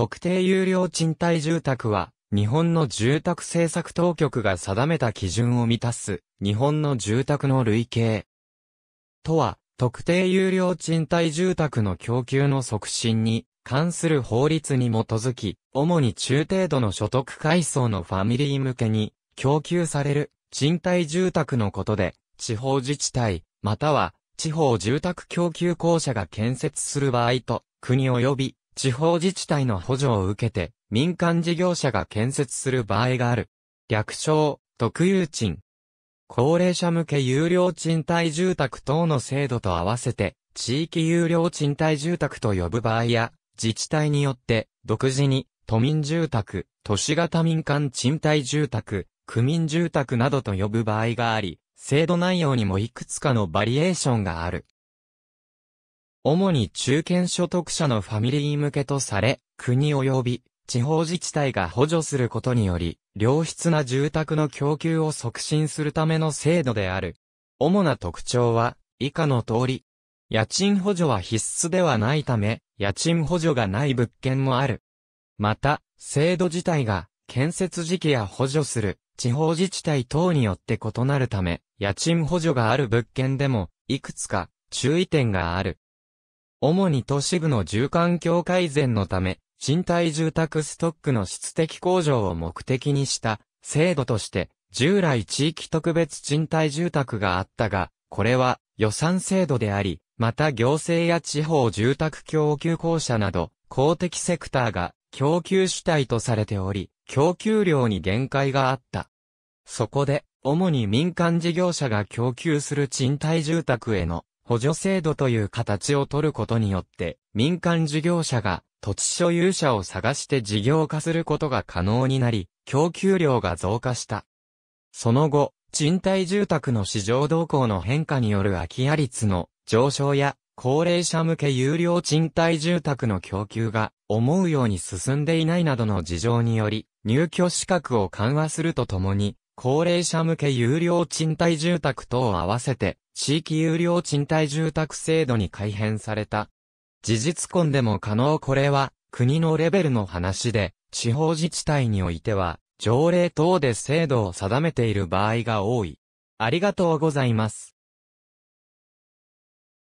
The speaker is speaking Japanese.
特定有料賃貸住宅は、日本の住宅政策当局が定めた基準を満たす、日本の住宅の類型。とは、特定有料賃貸住宅の供給の促進に関する法律に基づき、主に中程度の所得階層のファミリー向けに供給される賃貸住宅のことで、地方自治体、または地方住宅供給公社が建設する場合と、国及び地方自治体の補助を受けて、民間事業者が建設する場合がある。略称、特有賃。高齢者向け有料賃貸住宅等の制度と合わせて、地域有料賃貸住宅と呼ぶ場合や、自治体によって、独自に、都民住宅、都市型民間賃貸住宅、区民住宅などと呼ぶ場合があり、制度内容にもいくつかのバリエーションがある。主に中堅所得者のファミリー向けとされ、国及び地方自治体が補助することにより、良質な住宅の供給を促進するための制度である。主な特徴は、以下の通り。家賃補助は必須ではないため、家賃補助がない物件もある。また、制度自体が、建設時期や補助する、地方自治体等によって異なるため、家賃補助がある物件でも、いくつか、注意点がある。主に都市部の住環境改善のため、賃貸住宅ストックの質的向上を目的にした制度として、従来地域特別賃貸住宅があったが、これは予算制度であり、また行政や地方住宅供給公社など、公的セクターが供給主体とされており、供給量に限界があった。そこで、主に民間事業者が供給する賃貸住宅への補助制度という形を取ることによって、民間事業者が土地所有者を探して事業化することが可能になり、供給量が増加した。その後、賃貸住宅の市場動向の変化による空き家率の上昇や、高齢者向け有料賃貸住宅の供給が思うように進んでいないなどの事情により、入居資格を緩和するとともに、高齢者向け有料賃貸住宅等を合わせて、地域有料賃貸住宅制度に改変された。事実婚でも可能これは、国のレベルの話で、地方自治体においては、条例等で制度を定めている場合が多い。ありがとうございます。